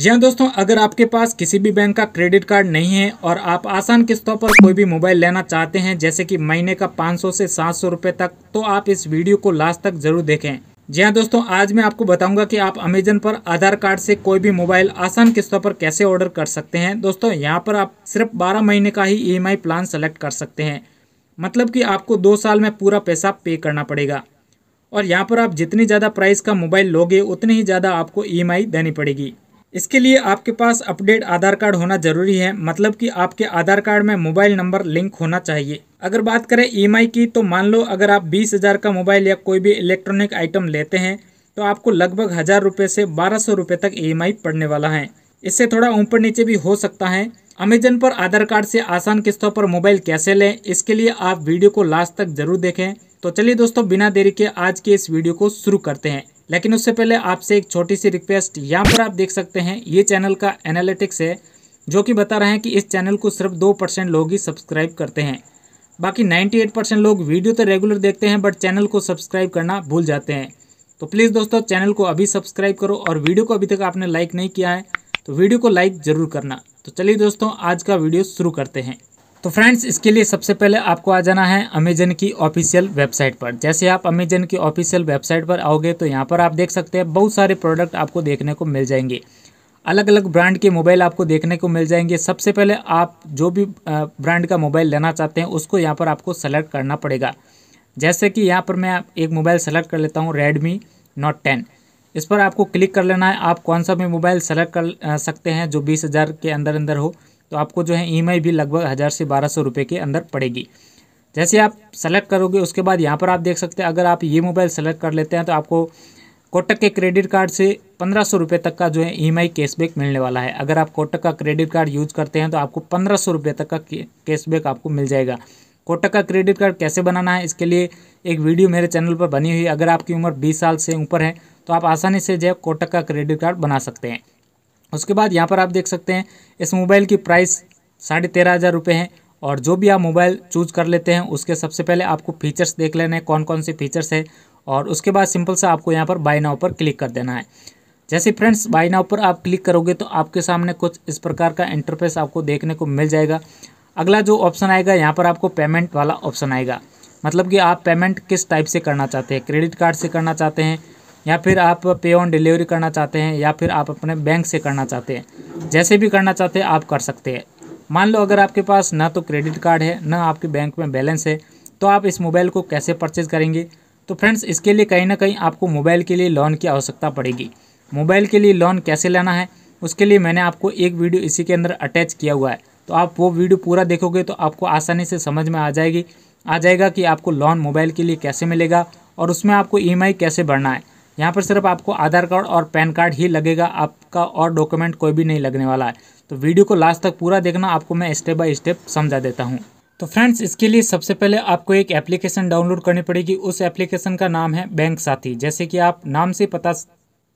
जी हाँ दोस्तों अगर आपके पास किसी भी बैंक का क्रेडिट कार्ड नहीं है और आप आसान किस्तों पर कोई भी मोबाइल लेना चाहते हैं जैसे कि महीने का 500 से 700 रुपए तक तो आप इस वीडियो को लास्ट तक जरूर देखें जी हाँ दोस्तों आज मैं आपको बताऊंगा कि आप अमेजन पर आधार कार्ड से कोई भी मोबाइल आसान किस्तों पर कैसे ऑर्डर कर सकते हैं दोस्तों यहाँ पर आप सिर्फ बारह महीने का ही ई e प्लान सेलेक्ट कर सकते हैं मतलब कि आपको दो साल में पूरा पैसा पे करना पड़ेगा और यहाँ पर आप जितनी ज़्यादा प्राइस का मोबाइल लोगे उतनी ही ज़्यादा आपको ई e देनी पड़ेगी इसके लिए आपके पास अपडेट आधार कार्ड होना जरूरी है मतलब कि आपके आधार कार्ड में मोबाइल नंबर लिंक होना चाहिए अगर बात करें ईएमआई की तो मान लो अगर आप बीस हज़ार का मोबाइल या कोई भी इलेक्ट्रॉनिक आइटम लेते हैं तो आपको लगभग हज़ार रुपये से बारह सौ रूपए तक ई पड़ने वाला है इससे थोड़ा ऊपर नीचे भी हो सकता है अमेजन पर आधार कार्ड से आसान किस्तों पर मोबाइल कैसे लें इसके लिए आप वीडियो को लास्ट तक जरूर देखें तो चलिए दोस्तों बिना देरी के आज के इस वीडियो को शुरू करते हैं लेकिन उससे पहले आपसे एक छोटी सी रिक्वेस्ट यहाँ पर आप देख सकते हैं ये चैनल का एनालिटिक्स है जो कि बता रहे हैं कि इस चैनल को सिर्फ दो परसेंट लोग ही सब्सक्राइब करते हैं बाकी नाइन्टी एट परसेंट लोग वीडियो तो रेगुलर देखते हैं बट चैनल को सब्सक्राइब करना भूल जाते हैं तो प्लीज़ दोस्तों चैनल को अभी सब्सक्राइब करो और वीडियो को अभी तक आपने लाइक नहीं किया है तो वीडियो को लाइक ज़रूर करना तो चलिए दोस्तों आज का वीडियो शुरू करते हैं तो फ्रेंड्स इसके लिए सबसे पहले आपको आ जाना है अमेजन की ऑफिशियल वेबसाइट पर जैसे आप अमेजन की ऑफिशियल वेबसाइट पर आओगे तो यहाँ पर आप देख सकते हैं बहुत सारे प्रोडक्ट आपको देखने को मिल जाएंगे अलग अलग ब्रांड के मोबाइल आपको देखने को मिल जाएंगे सबसे पहले आप जो भी ब्रांड का मोबाइल लेना चाहते हैं उसको यहाँ पर आपको सेलेक्ट करना पड़ेगा जैसे कि यहाँ पर मैं एक मोबाइल सेलेक्ट कर लेता हूँ रेडमी नोट टेन इस पर आपको क्लिक कर लेना है आप कौन सा भी मोबाइल सेलेक्ट कर सकते हैं जो बीस हज़ार के अंदर अंदर हो तो आपको जो है ई e भी लगभग हज़ार से बारह सौ रुपये के अंदर पड़ेगी जैसे आप सेलेक्ट करोगे उसके बाद यहाँ पर आप देख सकते हैं अगर आप ये मोबाइल सेलेक्ट कर लेते हैं तो आपको कोटक के क्रेडिट कार्ड से पंद्रह सौ रुपये तक का जो है ई e कैशबैक मिलने वाला है अगर आप कोटक का क्रेडिट कार्ड यूज करते हैं तो आपको पंद्रह सौ रुपये तक का कैशबैक आपको मिल जाएगा कोटक का क्रेडिट कार्ड कैसे बनाना है इसके लिए एक वीडियो मेरे चैनल पर बनी हुई अगर आपकी उम्र बीस साल से ऊपर है तो आप आसानी से जो है कोटक का क्रेडिट कार्ड बना सकते हैं उसके बाद यहाँ पर आप देख सकते हैं इस मोबाइल की प्राइस साढ़े तेरह हज़ार रुपये है और जो भी आप मोबाइल चूज कर लेते हैं उसके सबसे पहले आपको फीचर्स देख लेने हैं कौन कौन से फीचर्स है और उसके बाद सिंपल सा आपको यहाँ पर बाय नाव पर क्लिक कर देना है जैसे फ्रेंड्स बाय नाव पर आप क्लिक करोगे तो आपके सामने कुछ इस प्रकार का इंटरफेस आपको देखने को मिल जाएगा अगला जो ऑप्शन आएगा यहाँ पर आपको पेमेंट वाला ऑप्शन आएगा मतलब कि आप पेमेंट किस टाइप से करना चाहते हैं क्रेडिट कार्ड से करना चाहते हैं या फिर आप पे ऑन डिलीवरी करना चाहते हैं या फिर आप अपने बैंक से करना चाहते हैं जैसे भी करना चाहते हैं आप कर सकते हैं मान लो अगर आपके पास ना तो क्रेडिट कार्ड है ना आपके बैंक में बैलेंस है तो आप इस मोबाइल को कैसे परचेज करेंगे तो फ्रेंड्स इसके लिए कहीं ना कहीं आपको मोबाइल के लिए लोन की आवश्यकता पड़ेगी मोबाइल के लिए लोन कैसे लेना है उसके लिए मैंने आपको एक वीडियो इसी के अंदर अटैच किया हुआ है तो आप वो वीडियो पूरा देखोगे तो आपको आसानी से समझ में आ जाएगी आ जाएगा कि आपको लोन मोबाइल के लिए कैसे मिलेगा और उसमें आपको ई e कैसे भरना है यहाँ पर सिर्फ आपको आधार कार्ड और पैन कार्ड ही लगेगा आपका और डॉक्यूमेंट कोई भी नहीं लगने वाला है तो वीडियो को लास्ट तक पूरा देखना आपको मैं स्टेप बाय स्टेप समझा देता हूँ तो फ्रेंड्स इसके लिए सबसे पहले आपको एक एप्लीकेशन डाउनलोड करनी पड़ेगी उस एप्लीकेशन का नाम है बैंक साथी जैसे कि आप नाम से पता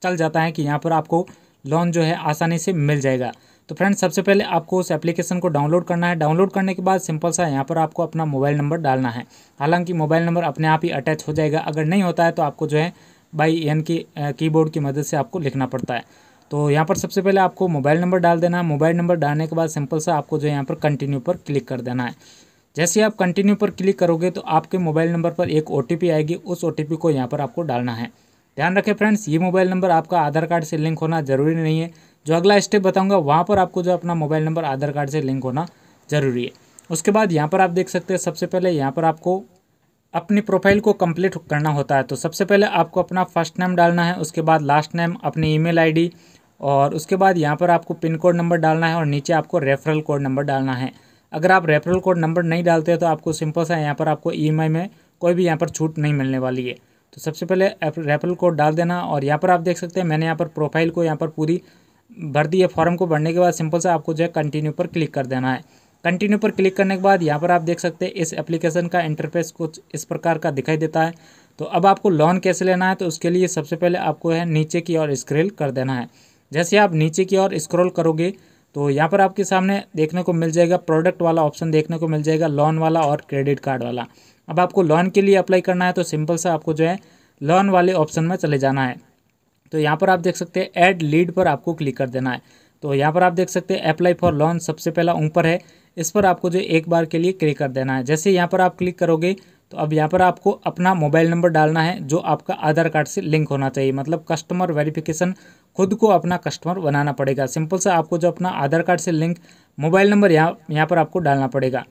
चल जाता है कि यहाँ पर आपको लोन जो है आसानी से मिल जाएगा तो फ्रेंड्स सबसे पहले आपको उस एप्लीकेशन को डाउनलोड करना है डाउनलोड करने के बाद सिंपल सा यहाँ पर आपको अपना मोबाइल नंबर डालना है हालांकि मोबाइल नंबर अपने आप ही अटैच हो जाएगा अगर नहीं होता है तो आपको जो है बाई एन की कीबोर्ड की मदद से आपको लिखना पड़ता है तो यहाँ पर सबसे पहले आपको मोबाइल नंबर डाल देना है मोबाइल नंबर डालने के बाद सिंपल सा आपको जो यहाँ पर कंटिन्यू पर क्लिक कर देना है जैसे आप कंटिन्यू पर क्लिक करोगे तो आपके मोबाइल नंबर पर एक ओ आएगी उस ओ को यहाँ पर आपको डालना है ध्यान रखें फ्रेंड्स ये मोबाइल नंबर आपका आधार कार्ड से लिंक होना ज़रूरी नहीं है जो अगला स्टेप बताऊंगा वहाँ पर आपको जो अपना मोबाइल नंबर आधार कार्ड से लिंक होना ज़रूरी है उसके बाद यहाँ पर आप देख सकते हैं सबसे पहले यहाँ पर आपको अपनी प्रोफाइल को कंप्लीट करना होता है तो सबसे पहले आपको अपना फर्स्ट नेम डालना है उसके बाद लास्ट नेम अपनी ईमेल आईडी और उसके बाद यहाँ पर आपको पिन कोड नंबर डालना है और नीचे आपको रेफरल कोड नंबर डालना है अगर आप रेफरल कोड नंबर नहीं डालते हैं तो आपको सिंपल सा यहाँ पर आपको ई में कोई भी यहाँ पर छूट नहीं मिलने वाली है तो सबसे पहले रेफरल कोड डाल देना और यहाँ पर आप देख सकते हैं मैंने यहाँ पर प्रोफाइल को यहाँ पर पूरी भर दी है फॉर्म को भरने के बाद सिंपल सा आपको जो है कंटिन्यू पर क्लिक कर देना है कंटिन्यू पर क्लिक करने के बाद यहाँ पर आप देख सकते हैं इस एप्लीकेशन का इंटरफेस कुछ इस प्रकार का दिखाई देता है तो अब आपको लोन कैसे लेना है तो उसके लिए सबसे पहले आपको है नीचे की ओर स्क्रेल कर देना है जैसे आप नीचे की ओर स्क्रॉल करोगे तो यहाँ पर आपके सामने देखने को मिल जाएगा प्रोडक्ट वाला ऑप्शन देखने को मिल जाएगा लोन वाला और क्रेडिट कार्ड वाला अब आपको लोन के लिए अप्लाई करना है तो सिंपल सा आपको जो है लोन वाले ऑप्शन में चले जाना है तो यहाँ पर आप देख सकते हैं ऐड लीड पर आपको क्लिक कर देना है तो यहाँ पर आप देख सकते हैं अप्लाई फॉर लोन सबसे पहला ऊपर है इस पर आपको जो एक बार के लिए क्लिक कर देना है जैसे यहाँ पर आप क्लिक करोगे तो अब यहाँ पर आपको अपना मोबाइल नंबर डालना है जो आपका आधार कार्ड से लिंक होना चाहिए मतलब कस्टमर वेरिफिकेशन खुद को अपना कस्टमर बनाना पड़ेगा सिंपल सा आपको जो अपना आधार कार्ड से लिंक मोबाइल नंबर यहाँ यहाँ पर आपको डालना पड़ेगा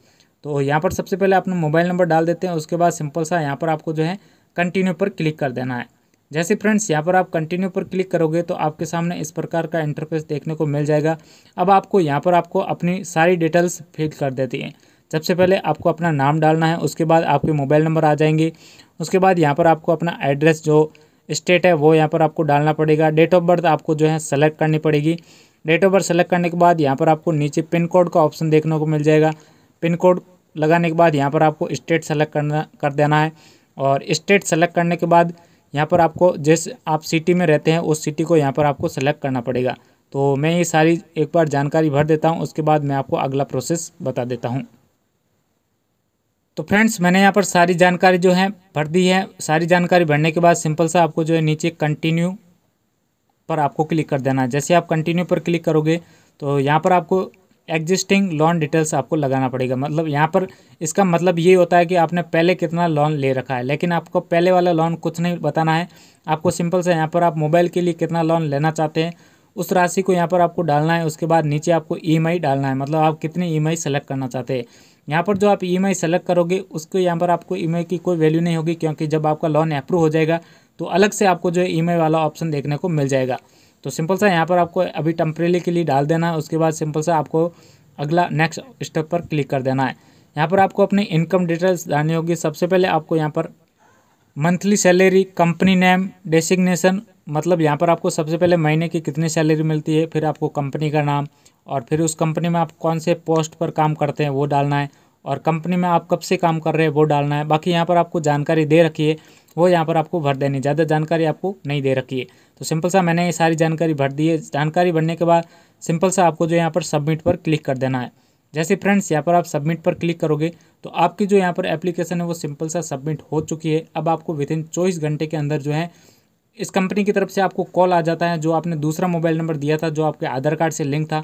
तो यहाँ पर सबसे पहले अपना मोबाइल नंबर डाल देते हैं उसके बाद सिंपल सा यहाँ पर आपको जो है कंटिन्यू पर क्लिक कर देना है जैसे फ्रेंड्स यहाँ पर आप कंटिन्यू पर क्लिक करोगे तो आपके सामने इस प्रकार का इंटरफेस देखने को मिल जाएगा अब आपको यहाँ पर आपको अपनी सारी डिटेल्स फिल कर देती हैं सबसे पहले आपको अपना नाम डालना है उसके बाद आपके मोबाइल नंबर आ जाएंगे उसके बाद यहाँ पर आपको अपना एड्रेस जो स्टेट है वो यहाँ पर आपको डालना पड़ेगा डेट ऑफ बर्थ आपको जो है सेलेक्ट करनी पड़ेगी डेट ऑफ बर्थ सेलेक्ट करने के बाद यहाँ पर आपको नीचे पिन कोड का ऑप्शन देखने को मिल जाएगा पिन कोड लगाने के बाद यहाँ पर आपको स्टेट सेलेक्ट करना कर देना है और स्टेट सेलेक्ट करने के बाद यहाँ पर आपको जिस आप सिटी में रहते हैं उस सिटी को यहाँ पर आपको सेलेक्ट करना पड़ेगा तो मैं ये सारी एक बार जानकारी भर देता हूँ उसके बाद मैं आपको अगला प्रोसेस बता देता हूँ तो फ्रेंड्स मैंने यहाँ पर सारी जानकारी जो है भर दी है सारी जानकारी भरने के बाद सिंपल सा आपको जो है नीचे कंटिन्यू पर आपको क्लिक कर देना जैसे आप कंटिन्यू पर क्लिक करोगे तो यहाँ पर आपको एग्जिस्टिंग लोन डिटेल्स आपको लगाना पड़ेगा मतलब यहाँ पर इसका मतलब ये होता है कि आपने पहले कितना लोन ले रखा है लेकिन आपको पहले वाला लोन कुछ नहीं बताना है आपको सिंपल से यहाँ पर आप मोबाइल के लिए कितना लोन लेना चाहते हैं उस राशि को यहाँ पर आपको डालना है उसके बाद नीचे आपको ई e डालना है मतलब आप कितनी ई e सेलेक्ट करना चाहते हैं यहाँ पर जो आप ई एम सेलेक्ट करोगे उसके यहाँ पर आपको ई e की कोई वैल्यू नहीं होगी क्योंकि जब आपका लोन अप्रूव हो जाएगा तो अलग से आपको जो है ई वाला ऑप्शन देखने को मिल जाएगा तो सिंपल सा यहाँ पर आपको अभी टम्परेली के लिए डाल देना है उसके बाद सिंपल सा आपको अगला नेक्स्ट स्टेप पर क्लिक कर देना है यहाँ पर आपको अपनी इनकम डिटेल्स डालनी होगी सबसे पहले आपको यहाँ पर monthly salary company name designation मतलब यहाँ पर आपको सबसे पहले महीने की कितनी सैलरी मिलती है फिर आपको कंपनी का नाम और फिर उस कंपनी में आप कौन से पोस्ट पर काम करते हैं वो डालना है और कंपनी में आप कब से काम कर रहे हैं वो डालना है बाकी यहाँ पर आपको जानकारी दे रखी है वो यहाँ पर आपको भर देनी ज़्यादा जानकारी आपको नहीं दे रखी है तो सिंपल सा मैंने ये सारी जानकारी भर दी है जानकारी भरने के बाद सिंपल सा आपको जो यहाँ पर सबमिट पर क्लिक कर देना है जैसे फ्रेंड्स यहाँ पर आप सबमिट पर क्लिक करोगे तो आपकी जो यहाँ पर एप्लीकेशन है वो सिंपल सा सबमिट हो चुकी है अब आपको विद इन चौबीस घंटे के अंदर जो है इस कंपनी की तरफ से आपको कॉल आ जाता है जो आपने दूसरा मोबाइल नंबर दिया था जो आपके आधार कार्ड से लिंक था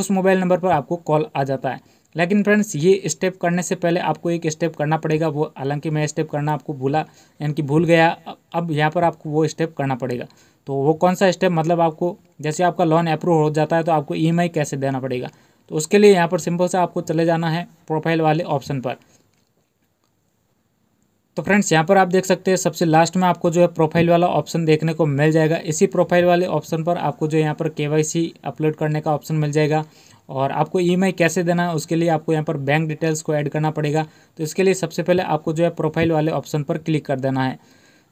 उस मोबाइल नंबर पर आपको कॉल आ जाता है लेकिन फ्रेंड्स ये स्टेप करने से पहले आपको एक स्टेप करना पड़ेगा वो हालांकि मैं स्टेप करना आपको भूला यानी कि भूल गया अब यहाँ पर आपको वो स्टेप करना पड़ेगा तो वो कौन सा स्टेप मतलब आपको जैसे आपका लोन अप्रूव हो जाता है तो आपको ई e कैसे देना पड़ेगा तो उसके लिए यहाँ पर सिंपल से आपको चले जाना है प्रोफाइल वाले ऑप्शन पर तो फ्रेंड्स यहाँ पर आप देख सकते हैं सबसे लास्ट में आपको जो है प्रोफाइल वाला ऑप्शन देखने को मिल जाएगा इसी प्रोफाइल वाले ऑप्शन पर आपको जो यहाँ पर केवाईसी अपलोड करने का ऑप्शन मिल जाएगा और आपको ई कैसे देना है उसके लिए आपको यहाँ पर बैंक डिटेल्स को ऐड करना पड़ेगा तो इसके लिए सबसे पहले आपको जो है प्रोफाइल वाले ऑप्शन पर क्लिक कर देना है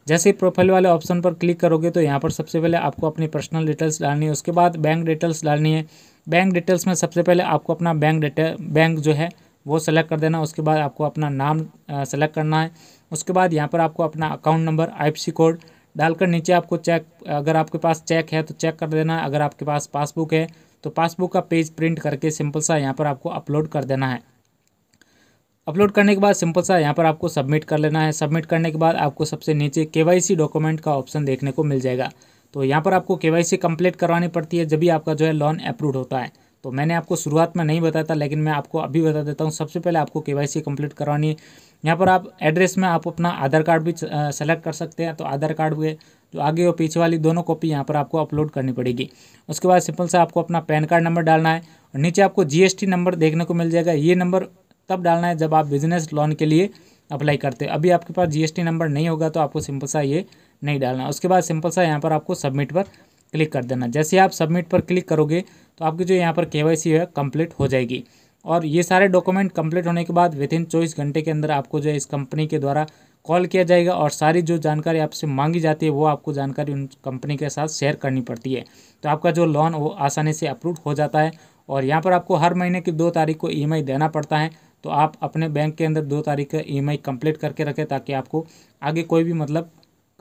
जैसे प्रोफाइल वाले ऑप्शन पर क्लिक करोगे तो यहाँ पर सबसे पहले आपको अपनी पर्सनल डिटेल्स डालनी है उसके बाद बैंक डिटेल्स डालनी है बैंक डिटेल्स में सबसे पहले आपको अपना बैंक डिटेल बैंक जो है वो सेलेक्ट कर देना उसके बाद आपको अपना नाम सेलेक्ट करना है उसके बाद यहाँ पर आपको अपना अकाउंट नंबर आई कोड डालकर नीचे आपको चेक अगर आपके पास चेक है तो चेक कर देना अगर आपके पास पासबुक है तो पासबुक का पेज प्रिंट करके सिंपल सा यहाँ पर आपको अपलोड कर देना है अपलोड करने के बाद सिंपल सा यहाँ पर आपको सबमिट कर लेना है सबमिट करने के बाद आपको सबसे नीचे के डॉक्यूमेंट का ऑप्शन देखने को मिल जाएगा तो यहाँ पर आपको के वाई करवानी पड़ती है जब भी आपका जो है लोन अप्रूव होता है तो मैंने आपको शुरुआत में नहीं बताया था लेकिन मैं आपको अभी बता देता हूँ सबसे पहले आपको के वाई कंप्लीट करवानी है यहाँ पर आप एड्रेस में आप अपना आधार कार्ड भी सेलेक्ट कर सकते हैं तो आधार कार्ड हुए तो आगे और पीछे वाली दोनों कॉपी यहाँ पर आपको अपलोड करनी पड़ेगी उसके बाद सिंपल सा आपको अपना पैन कार्ड नंबर डालना है और नीचे आपको जीएसटी नंबर देखने को मिल जाएगा ये नंबर तब डालना है जब आप बिजनेस लोन के लिए अप्लाई करते हैं अभी आपके पास जीएसटी नंबर नहीं होगा तो आपको सिंपल सा ये नहीं डालना उसके बाद सिंपल सा यहाँ पर आपको सबमिट पर क्लिक कर देना जैसे आप सबमिट पर क्लिक करोगे तो आपकी जो यहाँ पर के है कम्प्लीट हो जाएगी और ये सारे डॉक्यूमेंट कम्प्लीट होने के बाद विद इन चौबीस घंटे के अंदर आपको जो है इस कंपनी के द्वारा कॉल किया जाएगा और सारी जो जानकारी आपसे मांगी जाती है वो आपको जानकारी उन कंपनी के साथ शेयर करनी पड़ती है तो आपका जो लोन वो आसानी से अप्रूव हो जाता है और यहाँ पर आपको हर महीने की दो तारीख को ई e देना पड़ता है तो आप अपने बैंक के अंदर दो तारीख का ई एम कम्प्लीट करके रखें ताकि आपको आगे कोई भी मतलब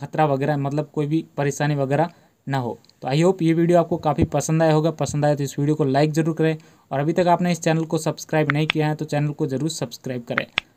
खतरा वगैरह मतलब कोई भी परेशानी वगैरह ना हो तो आई होप ये वीडियो आपको काफ़ी पसंद आया होगा पसंद आया तो इस वीडियो को लाइक ज़रूर करें और अभी तक आपने इस चैनल को सब्सक्राइब नहीं किया है तो चैनल को ज़रूर सब्सक्राइब करें